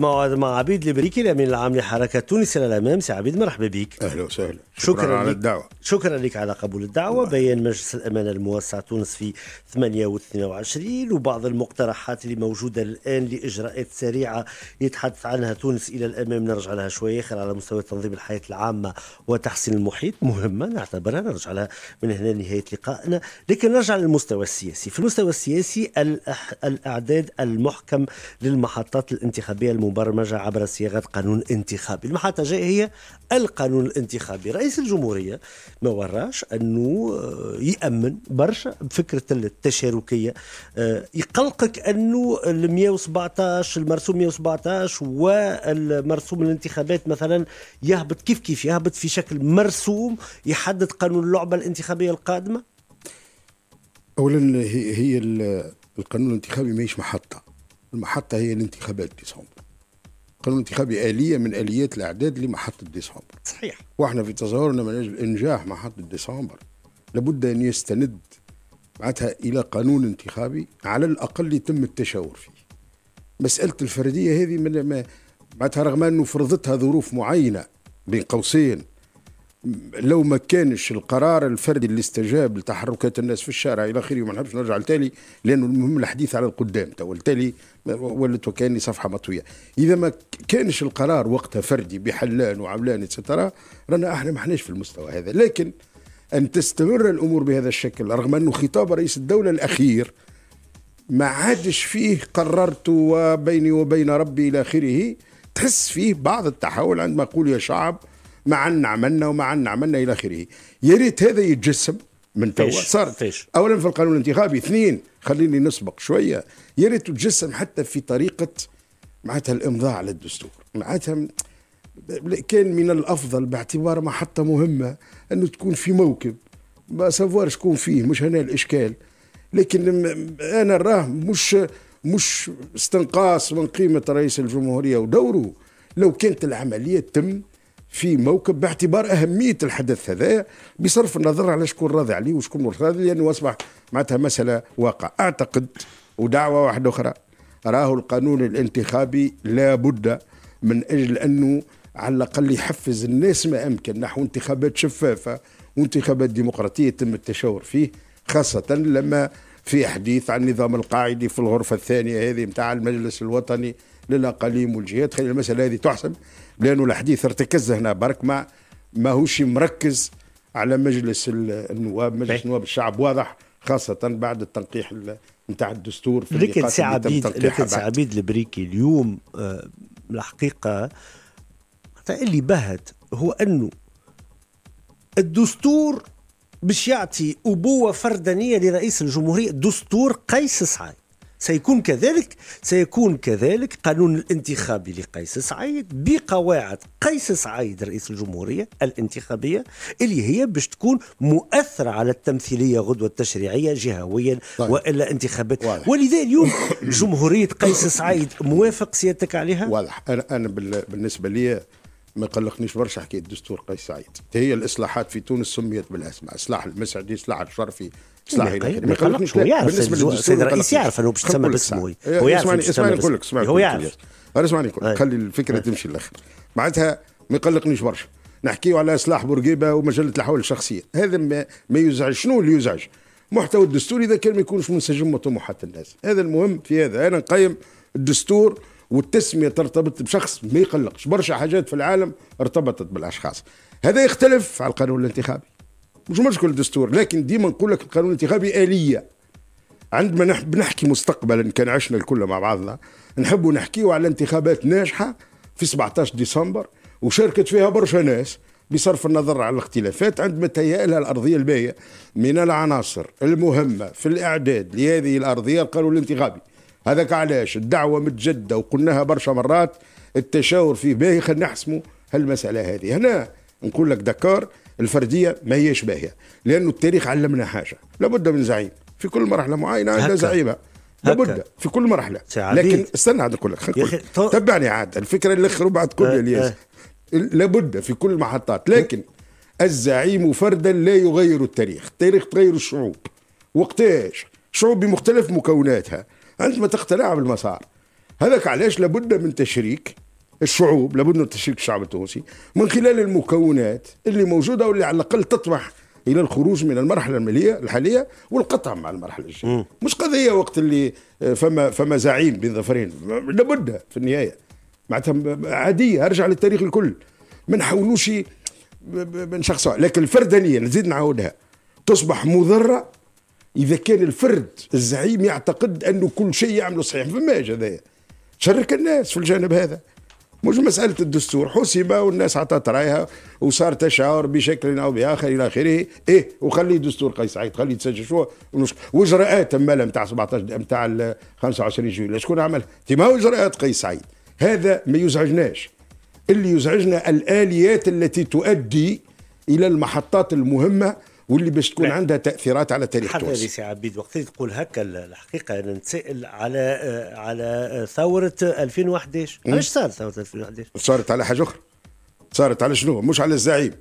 موعد مع عبيد البريكي الامين العام لحركه تونس للامام سي عبيد مرحبا بك اهلا وسهلا شكرا, شكرا على الدعوه شكرا لك على قبول الدعوه بيان مجلس الامانه الموسع تونس في 28 وبعض المقترحات اللي موجوده الان لاجراءات سريعه يتحدث عنها تونس الى الامام نرجع لها شويه اخر على مستوى تنظيم الحياه العامه وتحسين المحيط مهمه نعتبرها نرجع لها من هنا نهايه لقائنا لكن نرجع للمستوى السياسي في المستوى السياسي الاعداد المحكم للمحطات الانتخابيه المبرمجة عبر صياغة قانون انتخابي المحطة الجاية هي القانون الانتخابي رئيس الجمهورية ما وراش أنه آه، يأمن برشا بفكرة التشاركية آه، يقلقك أنه ال 117 المرسوم 117 والمرسوم الانتخابات مثلا يهبط كيف كيف يهبط في شكل مرسوم يحدد قانون اللعبة الانتخابية القادمة أولا هي القانون الانتخابي ماهيش محطة المحطة هي الانتخابات ديسمبر القانون الانتخابي آلية من آليات الأعداد لمحطة ديسمبر صحيح وإحنا في تصورنا من أجل إنجاح محطة ديسمبر لابد أن يستند معناتها إلى قانون انتخابي على الأقل يتم التشاور فيه مسألة الفردية هذه من ما معناتها رغم أنه فرضتها ظروف معينة بين قوسين لو ما كانش القرار الفردي اللي استجاب لتحركات الناس في الشارع الى اخره وما نحبش نرجع لتالي لانه المهم الحديث على القدام تو والتالي ولت وكاني صفحه مطويه اذا ما كانش القرار وقتها فردي بحلان وعملان اتسترا رانا احنا ما احناش في المستوى هذا لكن ان تستمر الامور بهذا الشكل رغم انه خطاب رئيس الدوله الاخير ما عادش فيه قررت وبيني وبين ربي الى اخره تحس فيه بعض التحول عندما اقول يا شعب معنا عملنا ومعنا عملنا الى اخره يا ريت هذا يتجسم من تو صار اولا في القانون الانتخابي اثنين خليني نسبق شويه يا ريت تتجسم حتى في طريقه معناتها الامضاء على الدستور معناتها كان من الافضل باعتبار محطه مهمه انه تكون في موكب ما سافوار شكون فيه مش هنا الاشكال لكن انا راه مش مش استنقاص من قيمه رئيس الجمهوريه ودوره لو كانت العمليه تم في موكب باعتبار أهمية الحدث هذا بصرف النظر على شكون راضي عليه وشكون مش راضي لأنه أصبح معناتها مسألة واقع أعتقد ودعوة واحدة أخرى راهو القانون الانتخابي لابد من أجل أنه على الأقل يحفز الناس ما أمكن نحو انتخابات شفافة وانتخابات ديمقراطية يتم التشاور فيه خاصة لما في حديث عن النظام القاعدي في الغرفة الثانية هذه نتاع المجلس الوطني للأقاليم والجهات خلي المسألة هذه تحسب لانه الحديث ارتكز هنا برك ما ماهوش مركز على مجلس النواب مجلس نواب الشعب واضح خاصه بعد التنقيح نتاع الدستور في لكن سي عبيد لكن سي عبيد البريكي اليوم آه الحقيقه اللي بهت هو انه الدستور باش يعطي ابوه فردانيه لرئيس الجمهوريه دستور قيس سعيد سيكون كذلك سيكون كذلك قانون الانتخابي لقيس سعيد بقواعد قيس سعيد رئيس الجمهورية الانتخابية اللي هي باش تكون مؤثرة على التمثيلية غدوة التشريعية جهويا طيب. وإلا انتخابات واضح. ولذا اليوم جمهورية قيس سعيد موافق سيادتك عليها؟ واضح أنا, أنا بالنسبة لي ما قلقنيش برشا حكايه دستور قيس سعيد هي الاصلاحات في تونس سميت بالاسماء اصلاح المسعدي اصلاح الشرفي السيد الرئيس يعرف انه باش تسمى باسمه هو يعرف اسمعني اسمعني نقول لك هو يعرف اسمعني نقول خلي الفكره تمشي للاخر معناتها ما يقلقنيش برشا نحكيو على سلاح بورقيبه ومجله الاحوال الشخصيه هذا ما, ما يزعج شنو اللي يزعج محتوى الدستور اذا كان ما يكونش منسجم مع طموحات الناس هذا المهم في هذا انا نقيم الدستور والتسميه ترتبط بشخص ما يقلقش برشا حاجات في العالم ارتبطت بالاشخاص هذا يختلف على القانون الانتخابي مش مشكل الدستور لكن ديما نقول لك القانون الانتخابي آلية عندما نحب نحكي مستقبلا كان عشنا الكل مع بعضنا نحبوا نحكيوا على انتخابات ناجحة في 17 ديسمبر وشاركت فيها برشا ناس بصرف النظر على الاختلافات عندما تهيأ لها الأرضية الباية من العناصر المهمة في الإعداد لهذه الأرضية القانون الانتخابي هذاك علاش الدعوة متجدة وقلناها برشا مرات التشاور فيه باهي خلينا نحسموا هالمسألة هذه هنا نقول لك دكار الفرديه ما هيش باهيه لانه التاريخ علمنا حاجه لابد من زعيم في كل مرحله معينه عندنا زعيمه لابد في كل مرحله لكن استنى عاد اقول لك تبعني عاد الفكره اخر وبعد كل آه، الياس أه. لابد في كل المحطات لكن الزعيم فردا لا يغير التاريخ التاريخ تغير الشعوب وقتاش شعوب بمختلف مكوناتها عندما تقتنع بالمسار هذاك علاش لابد من تشريك الشعوب لابد من تشريك الشعب التونسي من خلال المكونات اللي موجوده واللي على الاقل تطمح الى الخروج من المرحله الماليه الحاليه والقطع مع المرحله الجايه مش قضيه وقت اللي آه، فما فما زعيم بين ظفرين لابد في النهايه معناتها عاديه ارجع للتاريخ الكل ما نحولوش من شخص لكن الفردانيه نزيد نعاودها تصبح مضره اذا كان الفرد الزعيم يعتقد انه كل شيء يعمله صحيح فماش هذا تشرك الناس في الجانب هذا مش مسألة الدستور حسب والناس عطت رأيها وصار تشعر بشكل أو بآخر إلى آخره إيه وخلي دستور قيس سعيد خلي تسجل شو وإجراءات أما نتاع 17 نتاع 25 جويلية شكون عملها؟ ما هو إجراءات قيس سعيد هذا ما يزعجناش اللي يزعجنا الآليات التي تؤدي إلى المحطات المهمة واللي باش تكون لا. نعم. عندها تاثيرات على تاريخ حتى تونس. سي عبيد وقت تقول هكا الحقيقه انا نتسائل على آه، على آه، ثوره 2011 علاش صارت ثوره 2011 صارت على حاجه اخرى صارت على شنو مش على الزعيم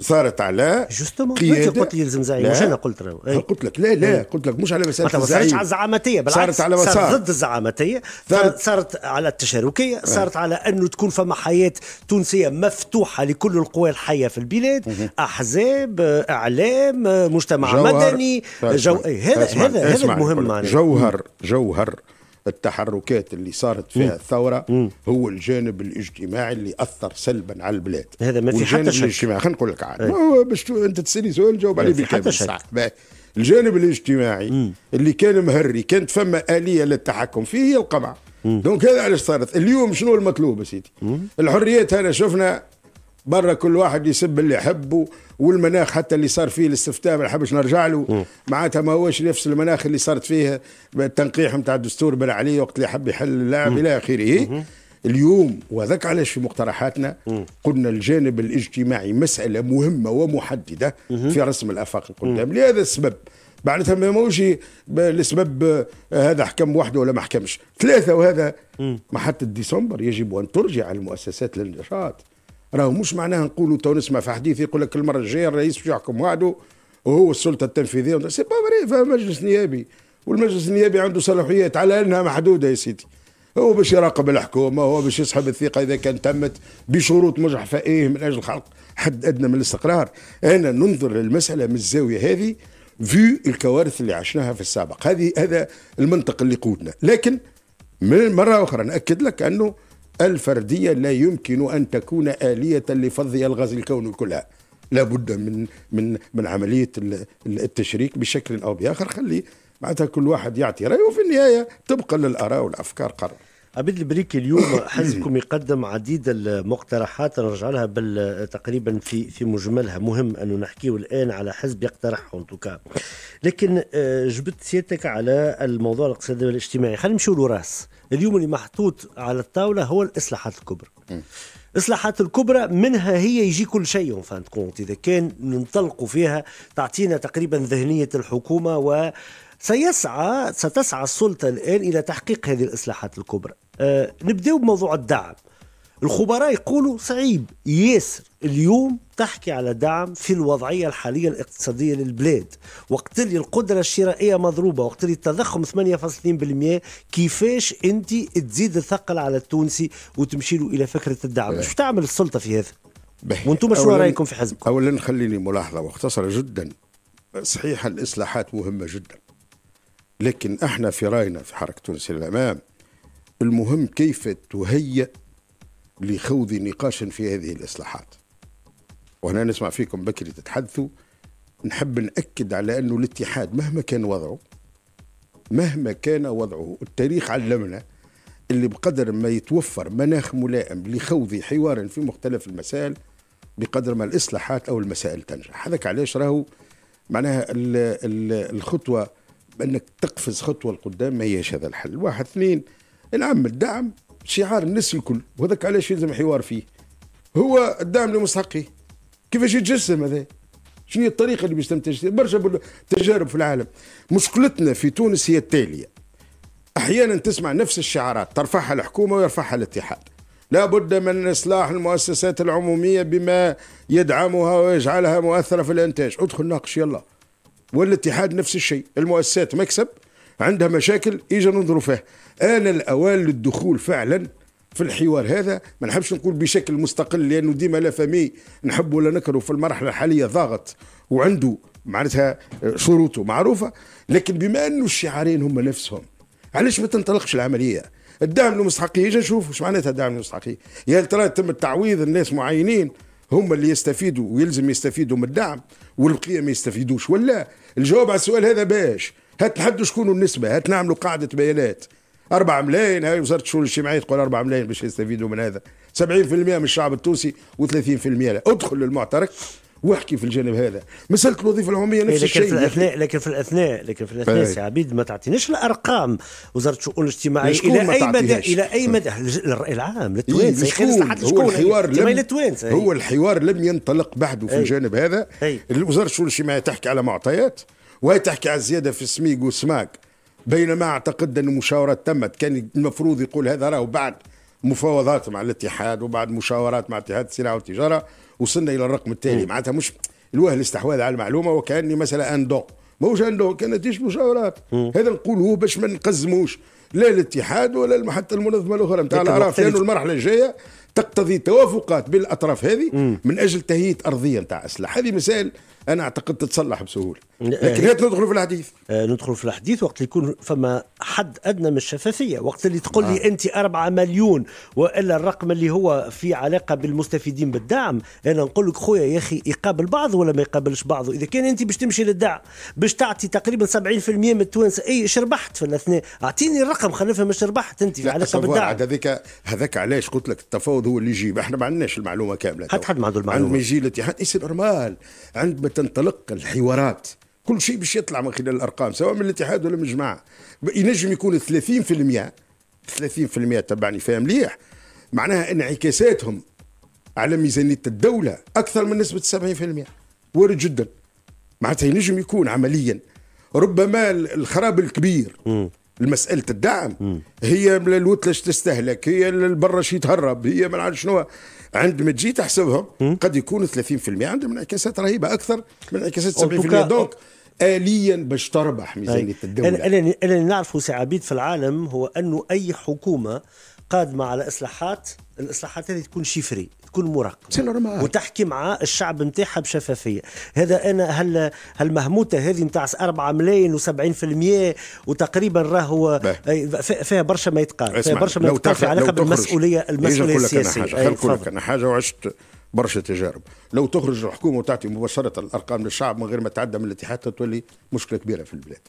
صارت على جوستومون قلت لي يلزم زعيم مش انا قلت راهو قلت لك لا لا إيه. قلت لك مش على مساله الزعيم ما صارتش على الزعامتيه بالعكس صارت على وسار صارت ضد الزعامتيه صارت, صارت على التشاركيه إيه. صارت على انه تكون فما حياه تونسيه مفتوحه لكل القوى الحيه في البلاد احزاب اعلام مجتمع جوهر. مدني جو... إيه، هذا هذا هذا المهم جوهر جوهر التحركات اللي صارت فيها مم. الثورة مم. هو الجانب الاجتماعي اللي أثر سلبا على البلاد هذا ما في حتى شك الاجتماعي خلينا نقول لك عاد باش أنت تسألني سؤال جاوب عليه بكامل الجانب الاجتماعي مم. اللي كان مهري كانت فما آلية للتحكم فيه هي القمع دونك هذا علاش صارت اليوم شنو المطلوب يا سيدي الحريات انا شفنا برا كل واحد يسب اللي يحبه والمناخ حتى اللي صار فيه الاستفتاء ما نحبش نرجع له معناتها ما هوش نفس المناخ اللي صارت فيه التنقيح نتاع الدستور بن علي وقت اللي حب يحل اللاعب الى اخره اليوم وذاك علاش في مقترحاتنا قلنا الجانب الاجتماعي مساله مهمه ومحدده في رسم الافاق القدام لهذا السبب معناتها ما ماهوش لسبب آه، هذا حكم وحده ولا ما حكمش ثلاثه وهذا محطه ديسمبر يجب ان ترجع المؤسسات للنشاط راهو مش معناها نقولوا تو نسمع في حديث يقول لك المره الجايه الرئيس يحكم وحده وهو السلطه التنفيذيه سي با فري مجلس نيابي والمجلس النيابي عنده صلاحيات على انها محدوده يا سيدي هو باش يراقب الحكومه هو باش يسحب الثقه اذا كان تمت بشروط ايه من اجل خلق حد ادنى من الاستقرار انا ننظر للمساله من الزاويه هذه في الكوارث اللي عشناها في السابق هذه هذا المنطق اللي قودنا لكن من مره اخرى ناكد لك انه الفردية لا يمكن أن تكون آلية لفض الغاز الكون كلها لابد من من من عمليه التشريك بشكل او باخر خلي معناتها كل واحد يعطي رايه وفي النهايه طبقا للاراء والافكار قرار عبيد البريكي اليوم حزبكم يقدم عديد المقترحات نرجع لها تقريبا في في مجملها مهم انه نحكيه الان على حزب يقترح ان لكن آه، جبت سيادتك على الموضوع الاقتصادي والاجتماعي خلينا نمشيو لراس اليوم اللي محطوط على الطاوله هو الاصلاحات الكبرى الاصلاحات الكبرى منها هي يجي كل شيء فانت كونت اذا كان ننطلقوا فيها تعطينا تقريبا ذهنيه الحكومه و سيسعى ستسعى السلطة الآن إلى تحقيق هذه الإصلاحات الكبرى أه نبدأ بموضوع الدعم الخبراء يقولوا صعيب ياسر اليوم تحكي على دعم في الوضعية الحالية الاقتصادية للبلاد وقت اللي القدرة الشرائية مضروبة وقت اللي التضخم 8.2% كيفاش أنت تزيد الثقل على التونسي وتمشي له إلى فكرة الدعم شو تعمل السلطة في هذا وانتم شو رأيكم في حزبكم أولا خليني ملاحظة مختصرة جدا صحيح الإصلاحات مهمة جدا لكن احنا في راينا في حركه تونس للامام المهم كيف تهيئ لخوض نقاش في هذه الاصلاحات وهنا نسمع فيكم بكري تتحدثوا نحب نأكد على أنه الاتحاد مهما كان وضعه مهما كان وضعه التاريخ علمنا اللي بقدر ما يتوفر مناخ ملائم لخوض حوار في مختلف المسائل بقدر ما الإصلاحات أو المسائل تنجح هذاك علاش راهو معناها الخطوة انك تقفز خطوه لقدام ما هيش هذا الحل واحد اثنين العام الدعم شعار الناس الكل وهذاك علاش يلزم حوار فيه هو الدعم لمستحقي كيفاش يتجسم هذا شنو هي الطريقه اللي بيستمتع برشا تجارب في العالم مشكلتنا في تونس هي التاليه احيانا تسمع نفس الشعارات ترفعها الحكومه ويرفعها الاتحاد لابد من اصلاح المؤسسات العموميه بما يدعمها ويجعلها مؤثره في الانتاج ادخل ناقش يلا والاتحاد نفس الشيء المؤسسات مكسب عندها مشاكل اجا ننظروا فيها انا الاوان للدخول فعلا في الحوار هذا ما نحبش نقول بشكل مستقل لانه ديما لا فمي نحب ولا نكره في المرحله الحاليه ضاغط وعنده معناتها شروطه معروفه لكن بما انه الشعارين هم نفسهم علاش ما تنطلقش العمليه الدعم المستحقيه اجا نشوف واش معناتها الدعم المستحقيه يا ترى تم التعويض الناس معينين هم اللي يستفيدوا ويلزم يستفيدوا من الدعم والبقيه ما يستفيدوش ولا الجواب على السؤال هذا باش هات نحدوا شكون النسبه هات نعملوا قاعده بيانات 4 ملايين هاي وزاره الشؤون الاجتماعيه تقول 4 ملايين باش يستفيدوا من هذا 70% من الشعب التونسي و30% لا ادخل للمعترك واحكي في الجانب هذا مساله الوظيفه العموميه نفس إيه، لكن الشيء في الاثناء لكن في الاثناء لكن في الاثناء سي عبيد ما تعطيناش الارقام وزاره الشؤون الاجتماعيه الى اي مدى الى اي مدى للراي العام للتوانسه إيه هو الحوار لم هو الحوار لم ينطلق بعده في أي. الجانب هذا أي. وزاره الشؤون الاجتماعيه تحكي على معطيات وهي تحكي على الزياده في السميق والسماك بينما اعتقد ان المشاورات تمت كان المفروض يقول هذا راهو بعد مفاوضات مع الاتحاد وبعد مشاورات مع اتحاد الصناعه والتجاره وصلنا الى الرقم التالي معناتها مش الوهل استحواذ على المعلومه وكاني مثلا ان دون ماهوش دون كانت نتيجه مشاورات هذا نقولوه باش ما نقزموش لا الاتحاد ولا حتى المنظمه الاخرى نتاع طيب، الاعراف لانه المرحله الجايه تقتضي توافقات بين الاطراف هذه من اجل تهيئه ارضيه نتاع اسلحه هذه مسائل انا اعتقد تتصلح بسهوله لكن هات ندخلوا في الحديث آه ندخلوا في الحديث وقت اللي يكون فما حد ادنى من الشفافيه وقت اللي تقول آه. لي انت 4 مليون والا الرقم اللي هو في علاقه بالمستفيدين بالدعم انا نقول لك خويا يا اخي يقابل بعض ولا ما يقابلش بعضه اذا كان انت باش تمشي للدعم باش تعطي تقريبا 70% من التوانسه اي ايش ربحت في الاثنين اعطيني الرقم خلينا نفهم اش ربحت انت في علاقه بالدعم هذاك هذاك علاش قلت لك التفاوض هو اللي يجيب احنا ما عندناش المعلومه كامله حتى حد ما عنده المعلومه عند ما يجي الاتحاد يصير نورمال عند ما تنطلق الحوارات كل شيء باش يطلع من خلال الارقام سواء من الاتحاد ولا من الجماعه ينجم يكون 30% 30% تبعني فيها مليح معناها انعكاساتهم على ميزانيه الدوله اكثر من نسبه 70% وارد جدا معناتها ينجم يكون عمليا ربما الخراب الكبير م. المسألة الدعم م. هي الوتلش تستهلك هي البرا شي تهرب هي ما نعرف شنو عندما تجي تحسبهم قد يكون 30% عندهم انعكاسات رهيبة أكثر من انعكاسات 70% دونك آليا باش تربح ميزانية طيب. الدولة اللي نعرفه سي عبيد في العالم هو أنه أي حكومة قادمة على إصلاحات الإصلاحات هذه تكون شفري تكون مراقبه وتحكي مع الشعب نتاعها بشفافيه هذا انا هل هالمهموته هذه نتاع 4 ملايين و70% وتقريبا راهو فيها برشا ما يتقال فيها برشا ما يتقال في علاقه بالمسؤوليه المسؤوليه السياسيه نقول لك انا حاجه وعشت برشا تجارب لو تخرج الحكومه وتعطي مباشره الارقام للشعب من غير ما تعدى من الاتحاد تولي مشكله كبيره في البلاد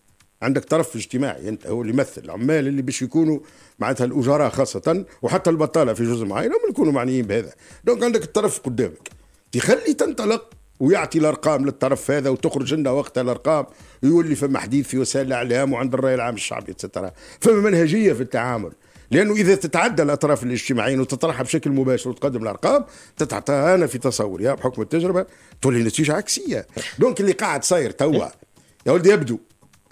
عندك طرف اجتماعي انت هو اللي يمثل العمال اللي باش يكونوا معناتها الاجراء خاصه وحتى البطاله في جزء معين هم يكونوا معنيين بهذا دونك عندك الطرف قدامك تخلي تنطلق ويعطي الارقام للطرف هذا وتخرج لنا وقتها الارقام يولي فما حديث في وسائل الاعلام وعند الراي العام الشعبي اتسترا فما منهجيه في التعامل لانه اذا تتعدى الاطراف الاجتماعيين وتطرحها بشكل مباشر وتقدم الارقام تتعطاها انا في تصوري بحكم التجربه تولي نتيجه عكسيه دونك اللي قاعد صاير توا يا ولدي يبدو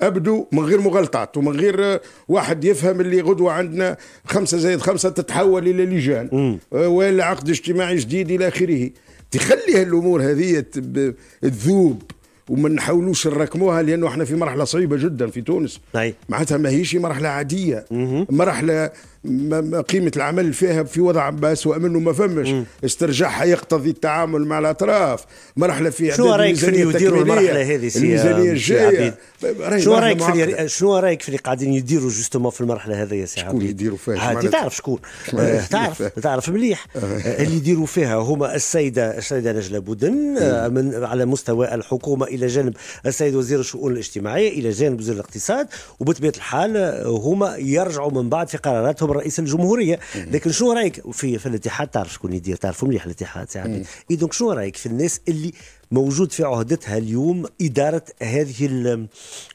ابدو من غير مغلطات ومن غير آه، واحد يفهم اللي غدوه عندنا خمسه زائد خمسه تتحول الى لجان آه، ولا عقد اجتماعي جديد الى اخره تخلي هالامور هذه تذوب وما نحاولوش نراكموها لانه احنا في مرحله صعيبه جدا في تونس أي. معناتها ماهيش مرحله عاديه مرحله مرحله قيمه العمل فيها في وضع اسوء منه ما فمش استرجاعها يقتضي التعامل مع الاطراف مرحله في شو رايك في اللي يديروا المرحله هذه سي الميزانيه الجايه شو رايك في شو رايك في اللي قاعدين يديروا جوستومون في المرحله هذه يا سي شكون يديروا فيها عادي تعرف شكون آه، تعرف تعرف مليح آه. اللي يديروا فيها هما السيده السيده نجله بودن آه، من على مستوى الحكومه الى جانب السيد وزير الشؤون الاجتماعيه الى جانب وزير الاقتصاد وبطبيعه الحال آه، هما يرجعوا من بعد في قراراتهم رئيس الجمهوريه لكن شو رايك في في الاتحاد تعرف شكون يدير تعرف مليح الاتحاد سي عبد شو رايك في الناس اللي موجود في عهدتها اليوم إدارة هذه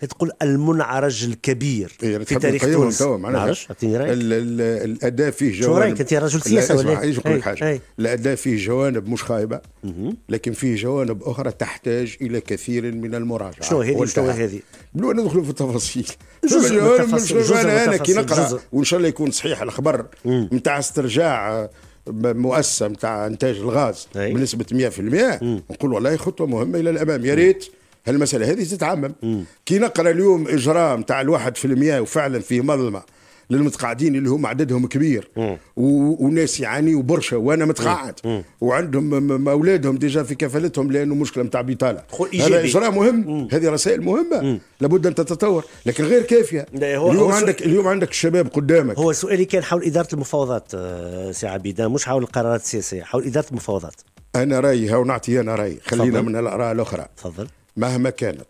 تقول المنعرج الكبير إيه، في تاريخ تونس معلش الأداء فيه جوانب شو رأيك أنت رجل سياسة ولا إيش نقول إيه، حاجة إيه. الأداء فيه جوانب مش خايبة لكن فيه جوانب أخرى تحتاج إلى كثير من المراجعة شو هذه شو هذه بلو ندخلوا في التفاصيل جزء من التفاصيل أنا كي نقرأ وإن شاء الله يكون صحيح الخبر نتاع استرجاع مؤسسه نتاع انتاج الغاز أي. بنسبه 100% نقول والله خطوه مهمه الى الامام يا ريت هالمساله هذه تتعمم كي نقرا اليوم اجرام تاع الواحد في المياه وفعلا فيه مظلمه للمتقاعدين اللي هم عددهم كبير وناس يعانيوا برشا وانا متقاعد وعندهم اولادهم ديجا في كفالتهم لانه مشكله نتاع بطاله هذا اجراء مهم هذه رسائل مهمه لابد ان تتطور لكن غير كافيه اليوم عندك اليوم عندك الشباب قدامك هو سؤالي كان حول اداره المفاوضات آه، سي عبيده مش حول القرارات السياسيه حول اداره المفاوضات انا رايي هاو نعطي انا رايي خلينا من الاراء الاخرى تفضل مهما كانت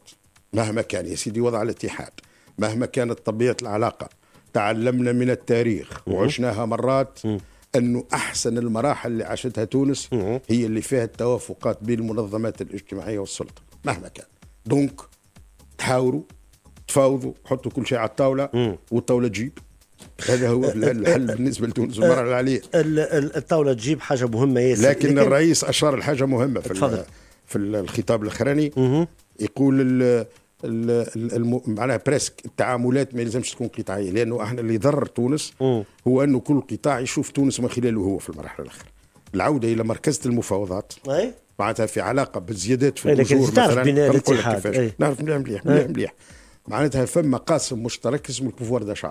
مهما كان يا سيدي وضع الاتحاد مهما كانت طبيعه العلاقه تعلمنا من التاريخ وعشناها مرات أنه أحسن المراحل اللي عاشتها تونس هي اللي فيها التوافقات بين المنظمات الاجتماعية والسلطة مهما كان دونك تحاوروا تفاوضوا حطوا كل شيء على الطاولة والطاولة تجيب هذا هو الحل بالنسبه لتونس المره العاليه آه، الطاوله تجيب حاجه مهمه ياسر لكن, لكن الرئيس اشار لحاجه مهمه في في الخطاب الاخراني يقول معناها بريسك التعاملات ما يلزمش تكون قطاعيه لانه احنا اللي ضر تونس هو انه كل قطاع يشوف تونس من خلاله هو في المرحله الاخيره العوده الى مركزه المفاوضات معناتها في علاقه بالزيادات في الاجور مثلا نعرف مليح مليح مليح مليح معناتها فما قاسم مشترك اسمه البوفوار داشا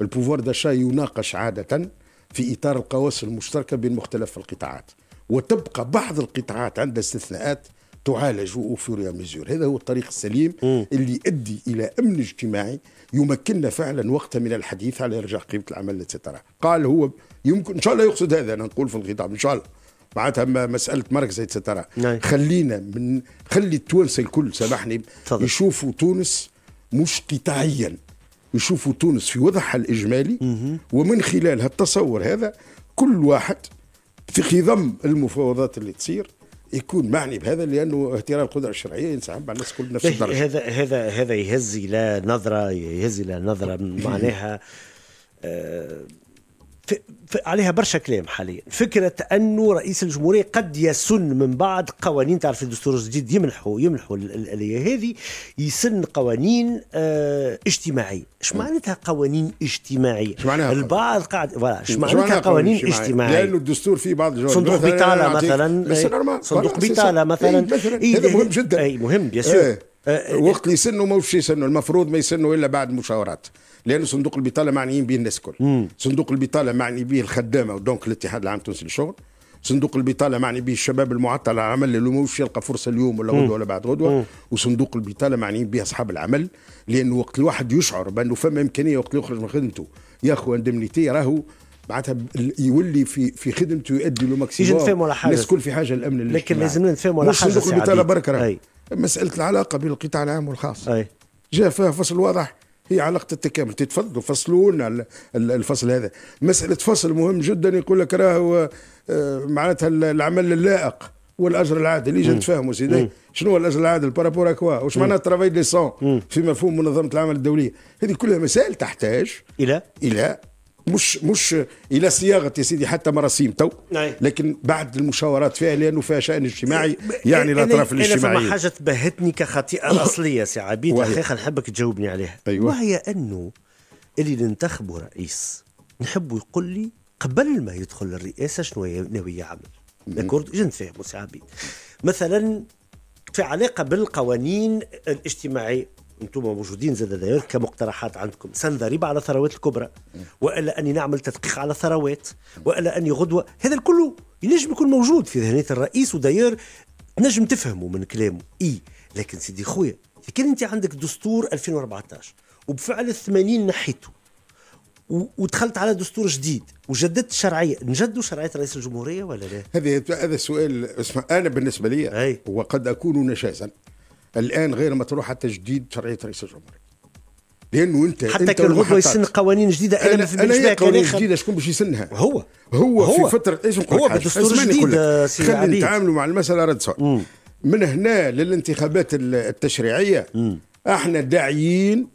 البوفوار داشا يناقش عاده في اطار القواسم المشتركه بين مختلف القطاعات وتبقى بعض القطاعات عندها استثناءات تعالج اوفور ميزور هذا هو الطريق السليم اللي يؤدي الى امن اجتماعي يمكننا فعلا وقتا من الحديث على ارجاع قيمه العمل اتسترا قال هو يمكن ان شاء الله يقصد هذا انا نقول في الخطاب ان شاء الله معناتها مساله مركز اتسترا نعم. خلينا من خلي التوانسه الكل سامحني يشوفوا تونس مش قطاعيا يشوفوا تونس في وضعها الاجمالي مم. ومن خلال التصور هذا كل واحد في خضم المفاوضات اللي تصير يكون معني بهذا لانه احترام القدره الشرعيه ينسحب على الناس كل نفس الدرجه هذا هذا هذا يهز الى نظره يهز الى نظره معناها آه عليها برشا كلام حاليا فكرة أنه رئيس الجمهورية قد يسن من بعد قوانين تعرف الدستور الجديد يمنحوا يمنحوا الآلية هذه يسن قوانين اه اجتماعية اش معناتها قوانين اجتماعية البعض قاعد فوالا اش معناتها قوانين اجتماعية لأنه الدستور فيه بعض الجوانب صندوق بطالة مثلا إيه، صندوق بطالة مثلا, إيه، إيه، هذا مهم جدا أي مهم بيسير آه، وقت اللي يسنوا ما يسنوا المفروض ما يسنوا الا بعد مشاورات لانه صندوق البطاله معنيين به الناس الكل صندوق البطاله معني به الخدامه دونك الاتحاد العام التونسي للشغل صندوق البطاله معني به الشباب المعطل على العمل اللي وش يلقى فرصه اليوم ولا غدوه ولا بعد غدوه وصندوق البطاله معني به اصحاب العمل لانه وقت الواحد يشعر بانه فما امكانيه وقت يخرج من خدمته ياخذ اندمنيتي راهو معناتها يولي في في خدمته يؤدي لو ماكسيموم الناس الكل في حاجه الامن لكن لازم نتفاهموا على حاجه صندوق البطاله برك راهو مساله العلاقه بين القطاع العام والخاص أي. جاء فيها فصل واضح هي علاقة التكامل تتفضلوا لنا الفصل هذا مسألة فصل مهم جدا يقول لك راه آه، معناتها العمل اللائق والاجر العادل اللي نتفاهموا سيدي شنو هو الاجر العادل بارابور اكوا واش معناها ترافاي سون في مفهوم منظمه العمل الدوليه هذه كلها مسائل تحتاج الى الى مش مش الى صياغه يا سيدي حتى مراسيم تو نعم. لكن بعد المشاورات فيها لانه فيها شان اجتماعي يعني الاطراف الاجتماعيه انا حاجه تبهتني كخطيئه اصليه سي عبيد اخي نحبك تجاوبني عليها أيوة. وهي انه اللي ننتخبه رئيس نحبه يقول لي قبل ما يدخل الرئاسه شنو ناوي يعمل داكورد جن فيه عبيد مثلا في علاقه بالقوانين الاجتماعيه انتم موجودين زاد دائما كمقترحات عندكم سن ضريبه على الثروات الكبرى والا اني نعمل تدقيق على الثروات والا اني غدوه هذا الكل ينجم يكون موجود في ذهنيه الرئيس وداير تنجم تفهمه من كلامه اي لكن سيدي خويا كان انت عندك دستور 2014 وبفعل ال 80 نحيته ودخلت على دستور جديد وجددت الشرعيه نجدوا شرعيه رئيس الجمهوريه ولا لا؟ هذه هذا السؤال اسمع انا بالنسبه لي أي. وقد اكون نشازا الان غير مطروحه تجديد شرعيه رئيس الجمهوريه لانه انت حتى كان غدوه يسن قوانين جديده انا, أنا في انا هي قوانين جديده شكون باش يسنها هو هو, هو في فتره ايش نقول هو بالدستور الجديد آه، خلينا نتعاملوا مع المساله رد من هنا للانتخابات التشريعيه احنا داعيين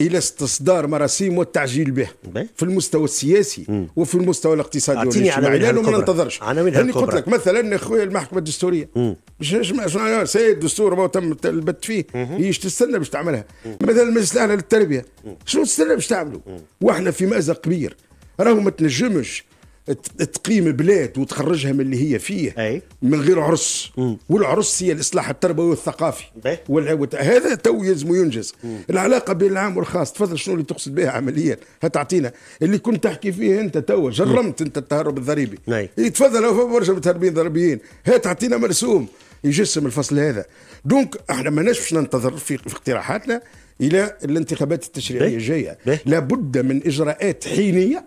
الى استصدار مراسيم والتعجيل به في المستوى السياسي مم. وفي المستوى الاقتصادي والاجتماعي لانه ما ننتظرش انا قلت لك مثلا اخويا المحكمه الدستوريه باش سيد الدستور ما تم البت فيه ايش تستنى باش تعملها مم. مثلا المجلس الاعلى للتربيه شنو تستنى باش تعملوا واحنا في مازق كبير راهو ما تنجمش تقيم بلاد وتخرجها من اللي هي فيه أي. من غير عرس والعرس هي الاصلاح التربوي والثقافي والعود هذا تو يلزم ينجز مم. العلاقه بين العام والخاص تفضل شنو اللي تقصد بها عمليا هتعطينا اللي كنت تحكي فيه انت تو جرمت انت التهرب الضريبي أي. إيه، تفضل برشا متهربين ضريبيين هات مرسوم يجسم الفصل هذا دونك احنا ماناش باش ننتظر في اقتراحاتنا الى الانتخابات التشريعيه الجايه لابد من اجراءات حينيه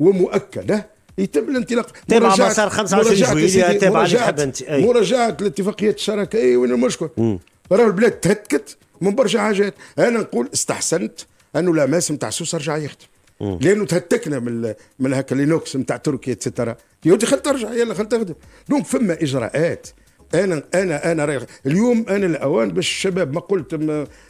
ومؤكده يتم الانطلاق تابع مسار 25 جويلية تابع اللي تحب انت مراجعه الاتفاقيه الشراكه وين المشكل راه البلاد تهتكت من برشا حاجات انا نقول استحسنت انه لا ماس نتاع سوس رجع يخدم لانه تهتكنا من من هكا لينوكس نتاع تركيا اتسترا يا ودي خل ترجع يلا خل تخدم دونك فما اجراءات انا انا انا رايح اليوم انا الاوان باش الشباب ما قلت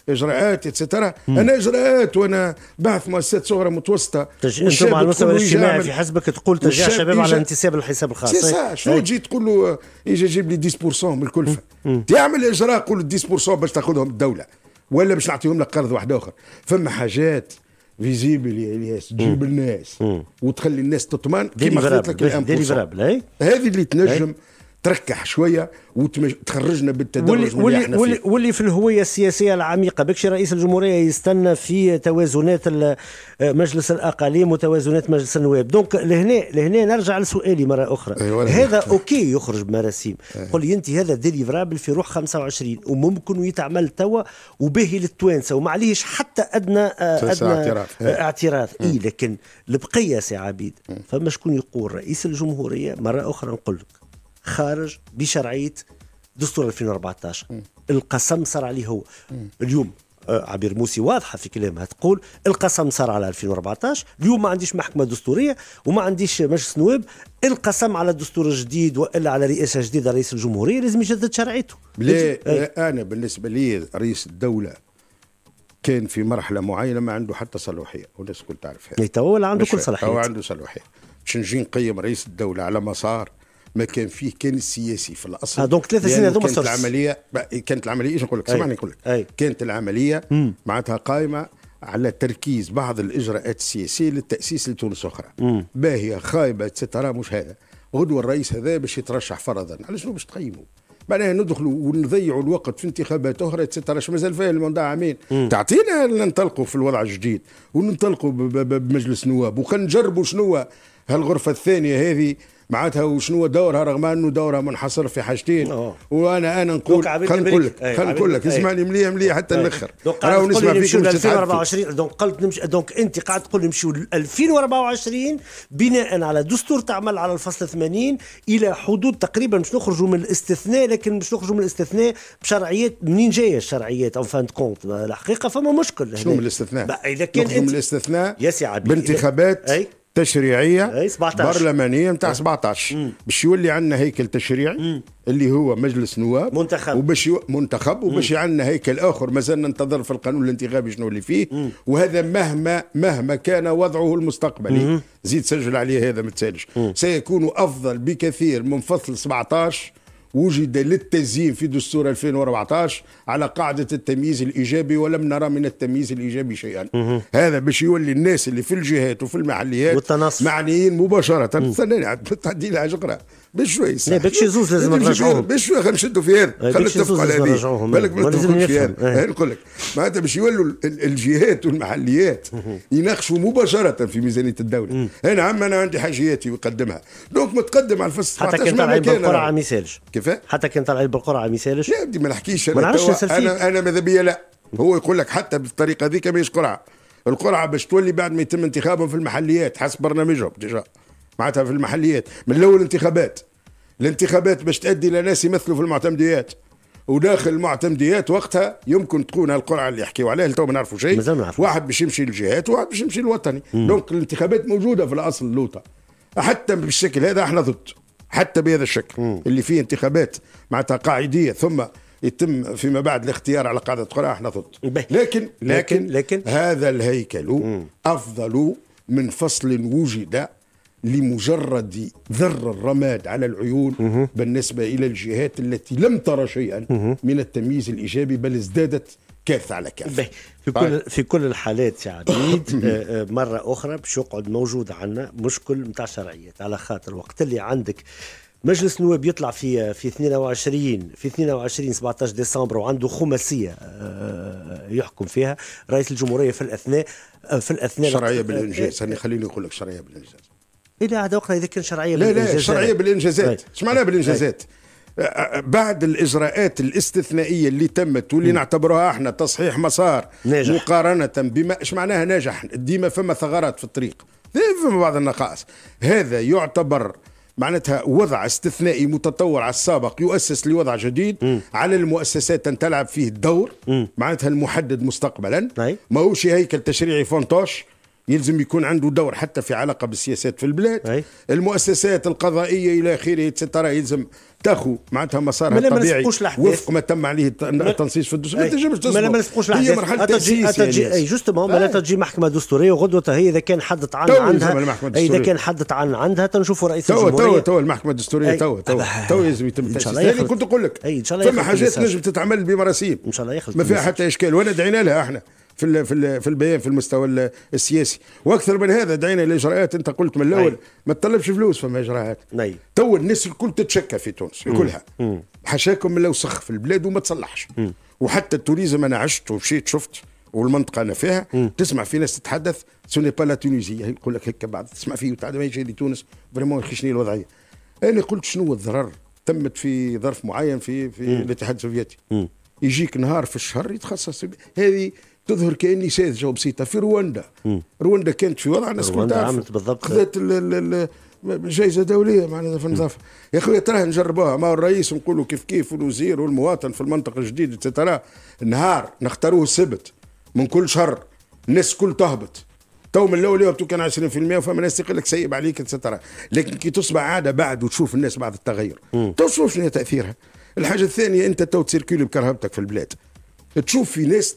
اجراءات اتسترا انا اجراءات وانا بعث مؤسسات صغرى متوسطه انتم مع المستوى الاجتماعي في حسبك تقول تشجيع الشباب على انتساب الحساب الخاص سي إيه. شنو تجي تقول له يجي يجيب لي 10% من الكلفه تعمل اجراء قول 10% باش تاخذهم الدوله ولا باش نعطيهم لك قرض واحد اخر فما حاجات فيزيبل يا الياس تجيب الناس وتخلي الناس تطمن كيما قلت لك إيه. هذه اللي تنجم إيه. تركح شويه وتخرجنا بالتدرج واللي, واللي, واللي, واللي في الهويه السياسيه العميقه بكش رئيس الجمهوريه يستنى في توازنات مجلس الاقاليم وتوازنات مجلس النواب دونك لهنا لهنا نرجع لسؤالي مره اخرى أيوة هذا أيوة. اوكي يخرج بمراسيم أيوة. لي انت هذا ديليفرابل في روح 25 وممكن يتعمل توا وباهي للتوانسه وما عليهش حتى ادنى ادنى اعتراض اعتراض اي لكن البقيه سي عبيد فما شكون يقول رئيس الجمهوريه مره اخرى نقول لك خارج بشرعيه دستور 2014 القسم صار عليه هو اليوم آه، عبير موسي واضحه في كلامها تقول القسم صار على 2014 اليوم ما عنديش محكمه دستوريه وما عنديش مجلس نواب القسم على الدستور الجديد والا على رئاسه جديده رئيس الجمهوريه لازم يجدد شرعيته لا, آه. آه، انا بالنسبه لي رئيس الدوله كان في مرحله معينه ما عنده حتى صلاحيه والناس الكل تعرف هذا إيه، ولا عنده كل صلاحيه هو عنده صلاحيه باش نجي نقيم رئيس الدوله على مسار ما كان فيه كان السياسي في الاصل آه دونك ثلاث سنين يعني هذوما كانت العمليه كانت العمليه ايش نقول لك سامحني نقول لك كانت العمليه معناتها قائمه على تركيز بعض الاجراءات السياسيه للتاسيس لتونس اخرى باهيه خايبه اتسترا مش هذا غدوه الرئيس هذا باش يترشح فرضا على شنو باش تقيمه معناها ندخلوا ونضيعوا الوقت في انتخابات اخرى اتسترا مازال فيها المونداع عامين تعطينا ننطلقوا في الوضع الجديد وننطلقوا بمجلس نواب وكان نجربوا شنو هالغرفه الثانيه هذه معناتها وشنو دورها رغم انه دورها منحصر في حاجتين آه. وانا انا نقول خلينا نقول لك خلينا نقول لك اسمعني مليح مليح حتى الاخر راهو نسمع فيك 2024 دونك قلت نمشي دونك انت قاعد تقول نمشيو 2024 بناء على دستور تعمل على الفصل 80 الى حدود تقريبا باش نخرجوا من الاستثناء لكن باش نخرجوا من الاستثناء بشرعيات منين جايه الشرعيات او فان كونت الحقيقه فما مشكل شنو من الاستثناء؟ اذا كان من الاستثناء يا سي عبيد بانتخابات تشريعيه إيه، برلمانيه نتاع 17 إيه. باش يولي عندنا هيكل تشريعي مم. اللي هو مجلس نواب منتخب وباش يو... منتخب وباش عندنا هيكل اخر مازال ننتظر في القانون الانتخابي شنو اللي فيه مم. وهذا مهما مهما كان وضعه المستقبلي مم. زيد سجل عليه هذا ما تسالش سيكون افضل بكثير من فصل 17 وجد للتزيين في دستور 2014 على قاعدة التمييز الإيجابي ولم نرى من التمييز الإيجابي شيئا مه. هذا باش يولي الناس اللي في الجهات وفي المحليات والتنصف. معنيين مباشرة استناني تعدي لها جقرة بشوي باش باكش يزوز لازم نرجعوهم بشوي خلينا نشدوا في هذا آه، خلينا نتفقوا على هذه بالك ما في يعني. هذا آه. نقول لك معناتها باش يولوا الجهات والمحليات يناقشوا مباشرة في ميزانية الدولة أنا عم أنا عندي حاجياتي ويقدمها دونك متقدم على الفصل حتى كان تعيب القرعة ما يسالش اتفاق حتى كان طلع بالقرعه ما يسالش يا بدي ما نحكيش انا انا انا ماذا بيا لا هو يقول لك حتى بالطريقه هذيك ماهيش قرعه القرعه باش تولي بعد ما يتم انتخابهم في المحليات حسب برنامجهم ديجا معناتها في المحليات من الاول انتخابات الانتخابات باش تؤدي لناس يمثلوا في المعتمديات وداخل المعتمديات وقتها يمكن تكون القرعه اللي يحكيوا عليها تو ما نعرفوا شيء واحد باش يمشي للجهات وواحد باش يمشي للوطني دونك الانتخابات موجوده في الاصل اللوطه حتى بالشكل هذا احنا ضد حتى بهذا الشكل م. اللي فيه انتخابات معناتها قاعديه ثم يتم فيما بعد الاختيار على قاعده قراءه احنا ضد لكن, لكن لكن لكن هذا الهيكل م. افضل من فصل وجد لمجرد ذر الرماد على العيون مه. بالنسبة إلى الجهات التي لم ترى شيئا مه. من التمييز الإيجابي بل ازدادت كارثه على كارثه في طيب. كل في كل الحالات يا عبيد آه، آه، مره اخرى باش يقعد موجود عندنا مشكل نتاع شرعيات على خاطر وقت اللي عندك مجلس النواب يطلع في في 22 في 22 17 ديسمبر وعنده خماسيه آه، يحكم فيها رئيس الجمهوريه في الاثناء في الاثناء شرعيه بالانجاز هني خليني نقول لك شرعيه بالانجاز الى هذا وقت اذا كان شرعيه بالانجازات لا لا شرعيه بالانجازات طيب. ايش معناها طيب. بالانجازات؟ أي. بعد الاجراءات الاستثنائيه اللي تمت واللي م. نعتبرها احنا تصحيح مسار ناجح. مقارنه بما ايش معناها ناجح ديما فما ثغرات في الطريق فما بعض النقائص هذا يعتبر معناتها وضع استثنائي متطور على السابق يؤسس لوضع جديد م. على المؤسسات ان تلعب فيه الدور م. معناتها المحدد مستقبلا ماهوش هيكل تشريعي فونتوش يلزم يكون عنده دور حتى في علاقه بالسياسات في البلاد أي. المؤسسات القضائيه الى اخره ترى يلزم تاخو معناتها مسارها الطبيعي وفق ما تم عليه التنصيص في الدستور ما تنجمش ما ما نسبقوش الاحداث هي مرحله تجي يعني اي جوستومون ما تجي محكمه دستوريه وغدوتها هي اذا كان حد تعان عندها اذا كان حد تعان عندها تنشوفوا رئيس الجمهوريه تو تو تو المحكمه الدستوريه تو تو تو لازم يتم تاسيس يعني كنت نقول لك فما حاجات نجم تتعمل بمراسيم ان شاء الله يخلص ما فيها حتى اشكال وانا دعينا لها احنا في الـ في الـ في البيان في المستوى السياسي واكثر من هذا دعينا الاجراءات انت قلت من الاول نعم. ما تطلبش فلوس فما اجراءات نعم. تو الناس الكل تتشكى في تونس كلها حشاكم من لو سخ في البلاد وما تصلحش وحتى التوريزم انا عشت ومشيت شفت والمنطقه انا فيها مم. تسمع في ناس تتحدث سوني با لا تونيزي يقول لك هكا بعد تسمع فيه وتعال ما يجي لتونس فريمون يخشني الوضعيه انا قلت شنو الضرر تمت في ظرف معين في في الاتحاد السوفيتي يجيك نهار في الشهر يتخصص هذه تظهر كاني ساذجه وبسيطه في رواندا رواندا كانت في وضع الناس كلها عملت بالضبط خذت جائزه دوليه معناتها في النظافه يا خويا تراه نجربوها ما الرئيس نقولوا كيف كيف والوزير والمواطن في المنطقه الجديده ترى نهار نختاروه السبت من كل شهر الناس الكل تهبط تو من الاول يهبطوا كان 20% وفما ناس يقول لك سيب عليك ترى لكن كي تصبح عاده بعد وتشوف الناس بعد التغير تو تشوف شنو تاثيرها الحاجه الثانيه انت تو تسيركيلي بكرهبتك في البلاد تشوف في ناس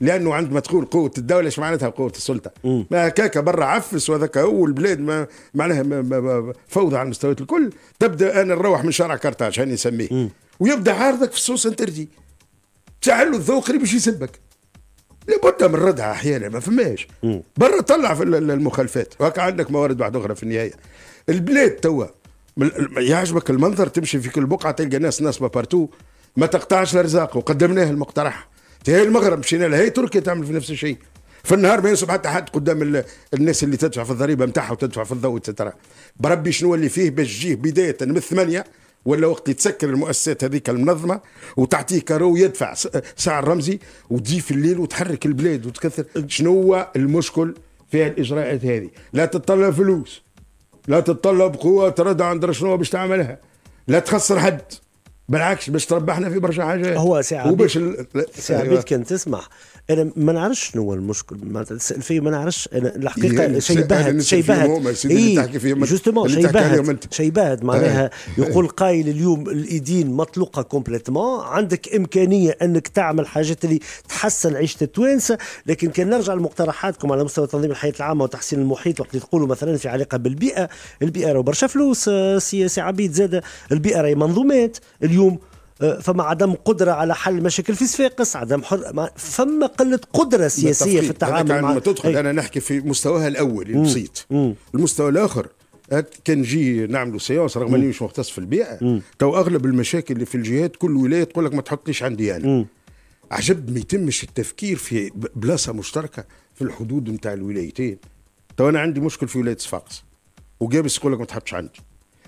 لانه عندما تقول قوه الدوله ايش معناتها قوه السلطه؟ ما هكاك برا عفس وهذاك هو البلاد ما معناها ما ما فوضى على المستويات الكل تبدا انا نروح من شارع كرتاج هاني نسميه ويبدا عارضك في سوس انترجي تعلو الذوق اللي باش يسبك لابد من ردها احيانا ما فماش برا طلع في المخالفات وهكا عندك موارد واحده اخرى في النهايه البلاد توا يعجبك المنظر تمشي في كل بقعه تلقى ناس ناس بارتو ما تقطعش الارزاق وقدمناه المقترح هي المغرب مشينا لها هي تركيا تعمل في نفس الشيء في النهار ما ينصب حتى حد قدام الناس اللي تدفع في الضريبه نتاعها وتدفع في الضوء ترى بربي شنو اللي فيه باش تجيه بدايه من الثمانيه ولا وقت تسكر المؤسسات هذيك المنظمه وتعطيه كارو يدفع سعر رمزي وتجي في الليل وتحرك البلاد وتكثر شنو هو المشكل في الاجراءات هذه لا تتطلب فلوس لا تتطلب قوه ترد عند شنو باش تعملها لا تخسر حد بالعكس باش تربحنا في برشا حاجات هو ساعه وباش ال... ساعه أيوة. بيت كان تسمع انا ما نعرفش شنو هو المشكل ما تسال فيه ما نعرفش انا الحقيقه شيء بهد شيء بهد اي جوستومون شيء بهت شيء بهت معناها إيه. إيه. يقول قايل اليوم الايدين مطلوقه كومبليتمون عندك امكانيه انك تعمل حاجات اللي تحسن عيشه التوانسه لكن كان نرجع لمقترحاتكم على مستوى تنظيم الحياه العامه وتحسين المحيط وقت تقولوا مثلا في علاقه بالبيئه البيئه راهو برشا فلوس آه، سي عبيد زاده البيئه راهي منظومات اليوم أه، فما عدم قدره على حل مشاكل في صفاقس عدم حر فما قله قدره سياسيه في التعامل يعني مع تدخل انا نحكي في مستواها الاول البسيط المستوى الاخر أه، كان جي نعملوا سيونس رغم اني مش مختص في البيئه تو اغلب المشاكل اللي في الجهات كل ولايه تقول لك ما تحطنيش عندي انا يعني. عجب ما يتمش التفكير في بلاصه مشتركه في الحدود نتاع الولايتين تو انا عندي مشكل في ولايه صفاقس وجابس يقول لك ما تحطش عندي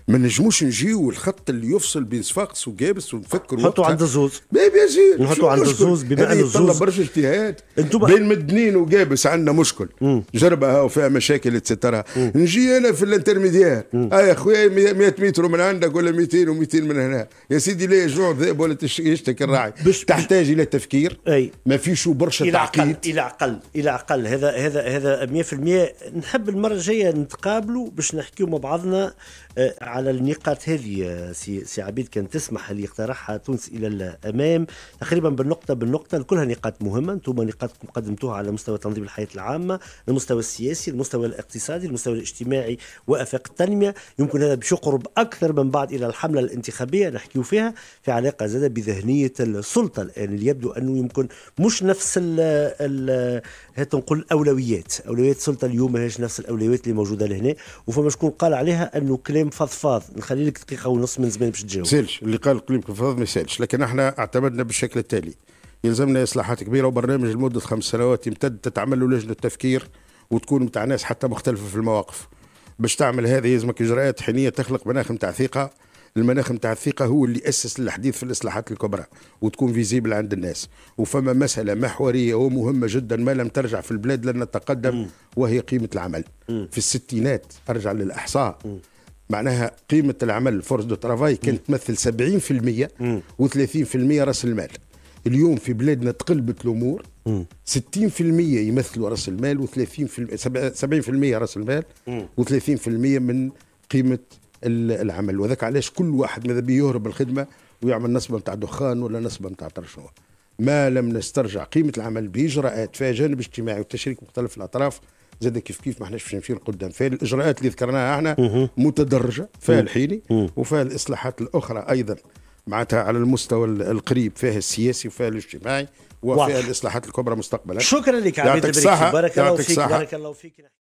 ما نجموش نجيو الخط اللي يفصل بين صفاقس وجابس ونفكر نحطوا عند الزوز ما بيزيد نحطوا عند الزوز بما ان الزوز يطلب برشا اجتهاد بين مدنين وجابس عندنا مشكل جربها وفيها مشاكل اتسترا نجي انا في الانترميديار اي آه خويا 100 متر من عندك ولا 200 و200 من هنا يا سيدي لا يجوع ذئب ولا يشتكي الراعي تحتاج الى تفكير اي ما فيش برشا تعقيد الى عقل الى عقل هذا هذا هذا 100% نحب المره الجايه نتقابلوا باش نحكيوا مع بعضنا آه على النقاط هذه آه، سي, سي عبيد كان تسمح اللي اقترحها تونس الى الامام تقريبا بالنقطه بالنقطه كلها نقاط مهمه انتم نقاطكم قدمتوها على مستوى تنظيم الحياه العامه المستوى السياسي المستوى الاقتصادي المستوى الاجتماعي وافاق التنميه يمكن هذا باش يقرب اكثر من بعد الى الحمله الانتخابيه نحكيو فيها في علاقه زاده بذهنيه السلطه الان اللي يبدو انه يمكن مش نفس ال هات نقول الاولويات اولويات السلطه اليوم ماهيش نفس الاولويات اللي موجوده لهنا وفما شكون قال عليها انه كلام فضفض كفاض نخلي لك دقيقه ونص من زمان باش تجاوب سالش اللي قال اقليم كفاض ما سالش لكن احنا اعتمدنا بالشكل التالي يلزمنا اصلاحات كبيره وبرنامج لمده خمس سنوات يمتد تتعمل له لجنه تفكير وتكون متاع ناس حتى مختلفه في المواقف باش تعمل هذه يلزمك اجراءات حينيه تخلق مناخ نتاع ثقه المناخ نتاع الثقه هو اللي اسس للحديث في الاصلاحات الكبرى وتكون فيزيبل عند الناس وفما مساله محوريه ومهمه جدا ما لم ترجع في البلاد لن نتقدم وهي قيمه العمل في الستينات ارجع للاحصاء معناها قيمه العمل فورس دو ترافاي كانت تمثل 70% و30% راس المال اليوم في بلادنا تقلبت الامور 60% يمثلوا راس المال و30% 70% راس المال و30% من قيمه العمل وذاك علاش كل واحد ماذا بيه يهرب الخدمه ويعمل نصبه نتاع دخان ولا نصبه نتاع ترشوه ما لم نسترجع قيمه العمل باجراءات فيها جانب اجتماعي وتشريك مختلف الاطراف زاد كيف كيف ما احناش باش نمشيو فيها فالاجراءات اللي ذكرناها احنا متدرجه فيها الحيني وفيها الاصلاحات الاخرى ايضا معناتها على المستوى القريب فيها السياسي وفيها الاجتماعي وفيها الاصلاحات الكبرى مستقبلا شكرا لك عبد يعطيك بارك الله فيك بارك الله فيك